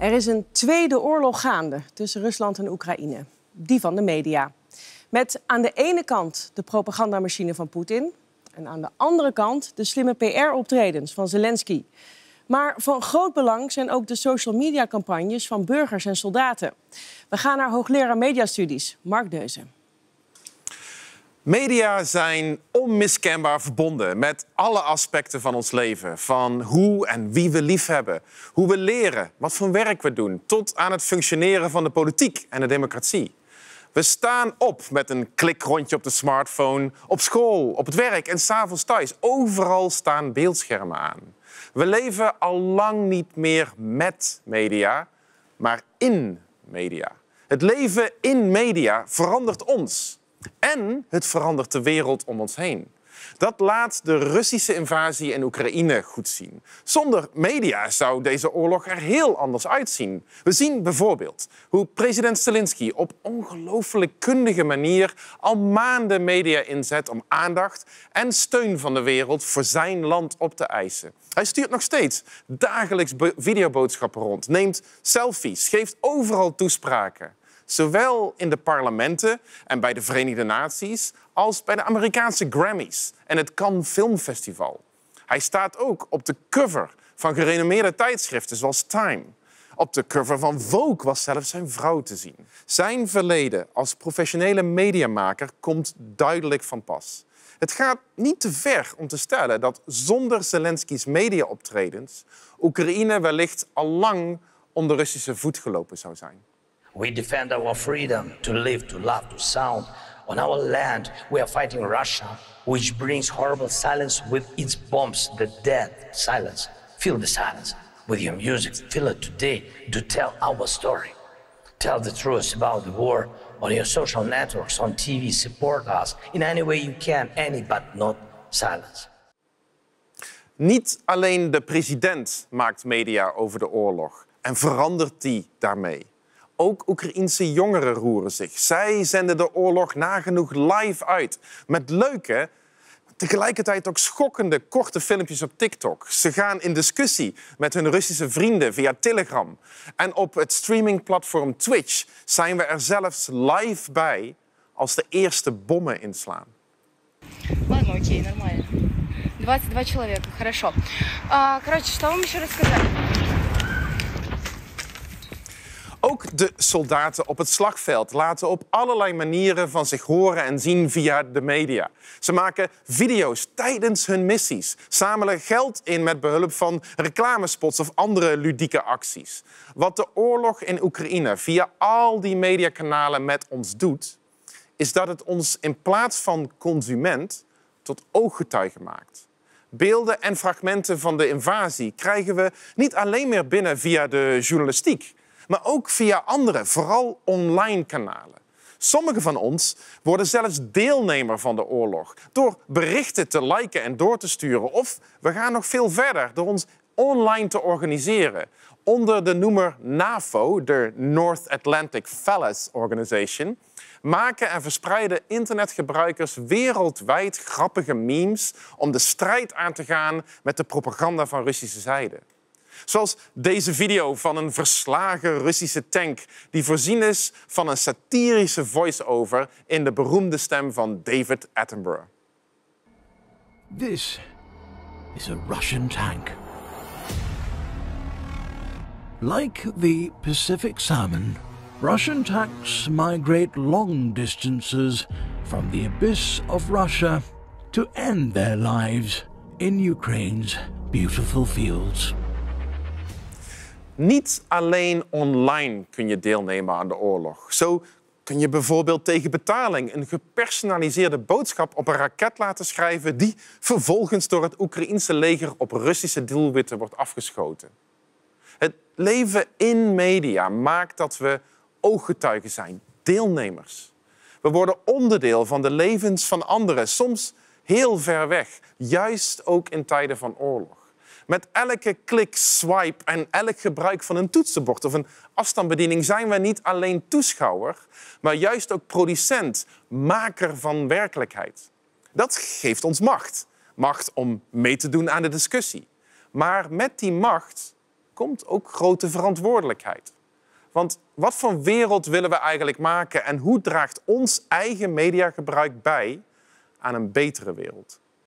Er is een tweede oorlog gaande tussen Rusland en Oekraïne, die van de media. Met aan de ene kant de propagandamachine van Poetin en aan de andere kant de slimme PR-optredens van Zelensky. Maar van groot belang zijn ook de social media campagnes van burgers en soldaten. We gaan naar hoogleraar mediastudies, Mark Deuzen. Media zijn onmiskenbaar verbonden met alle aspecten van ons leven. Van hoe en wie we liefhebben, hoe we leren, wat voor werk we doen, tot aan het functioneren van de politiek en de democratie. We staan op met een klikrondje op de smartphone, op school, op het werk en s'avonds thuis. Overal staan beeldschermen aan. We leven al lang niet meer met media, maar in media. Het leven in media verandert ons. En het verandert de wereld om ons heen. Dat laat de Russische invasie in Oekraïne goed zien. Zonder media zou deze oorlog er heel anders uitzien. We zien bijvoorbeeld hoe president Zelensky op ongelooflijk kundige manier al maanden media inzet om aandacht en steun van de wereld voor zijn land op te eisen. Hij stuurt nog steeds dagelijks videoboodschappen rond, neemt selfies, geeft overal toespraken. Zowel in de parlementen en bij de Verenigde Naties als bij de Amerikaanse Grammys en het Cannes Filmfestival. Hij staat ook op de cover van gerenommeerde tijdschriften zoals Time. Op de cover van Vogue was zelfs zijn vrouw te zien. Zijn verleden als professionele mediamaker komt duidelijk van pas. Het gaat niet te ver om te stellen dat zonder Zelensky's mediaoptredens Oekraïne wellicht al lang onder Russische voet gelopen zou zijn. We defend our freedom to live, to love, to sound. On our land, we are fighting Russia, which brings horrible silence with its bombs, the dead silence. Feel the silence with your music. Feel it today to tell our story. Tell the truth about the war on your social networks, on TV. Support us in any way you can, any but not silence. Niet alleen de president maakt media over de oorlog en verandert die daarmee. Ook Oekraïense jongeren roeren zich. Zij zenden de oorlog nagenoeg live uit. Met leuke, tegelijkertijd ook schokkende korte filmpjes op TikTok. Ze gaan in discussie met hun Russische vrienden via Telegram. En op het streamingplatform Twitch zijn we er zelfs live bij als de eerste bommen inslaan. Ладно, окей, нормально. 22 человека, хорошо. А, короче, что вам еще рассказать? ook de soldaten op het slagveld laten op allerlei manieren van zich horen en zien via de media. Ze maken video's tijdens hun missies, zamelen geld in met behulp van reclamespots of andere ludieke acties. Wat de oorlog in Oekraïne via al die mediakanalen met ons doet, is dat het ons in plaats van consument tot ooggetuige maakt. Beelden en fragmenten van de invasie krijgen we niet alleen meer binnen via de journalistiek, maar ook via andere, vooral online kanalen. Sommigen van ons worden zelfs deelnemer van de oorlog door berichten te liken en door te sturen. Of we gaan nog veel verder door ons online te organiseren. Onder de noemer NAVO, de North Atlantic Fellows Organization, maken en verspreiden internetgebruikers wereldwijd grappige memes om de strijd aan te gaan met de propaganda van Russische zijde. Zoals deze video van een verslagen Russische tank die voorzien is van een satirische voice-over in de beroemde stem van David Attenborough. This is a Russian tank. Like the Pacific salmon, Russian tanks migrate long distances from the abyss of Russia to end their lives in Ukraine's beautiful fields. Niet alleen online kun je deelnemen aan de oorlog. Zo kun je bijvoorbeeld tegen betaling een gepersonaliseerde boodschap op een raket laten schrijven die vervolgens door het Oekraïense leger op Russische doelwitten wordt afgeschoten. Het leven in media maakt dat we ooggetuigen zijn, deelnemers. We worden onderdeel van de levens van anderen, soms heel ver weg, juist ook in tijden van oorlog. Met elke klik, swipe en elk gebruik van een toetsenbord of een afstandsbediening zijn we niet alleen toeschouwer, maar juist ook producent, maker van werkelijkheid. Dat geeft ons macht. Macht om mee te doen aan de discussie. Maar met die macht komt ook grote verantwoordelijkheid. Want wat voor wereld willen we eigenlijk maken en hoe draagt ons eigen mediagebruik bij aan een betere wereld?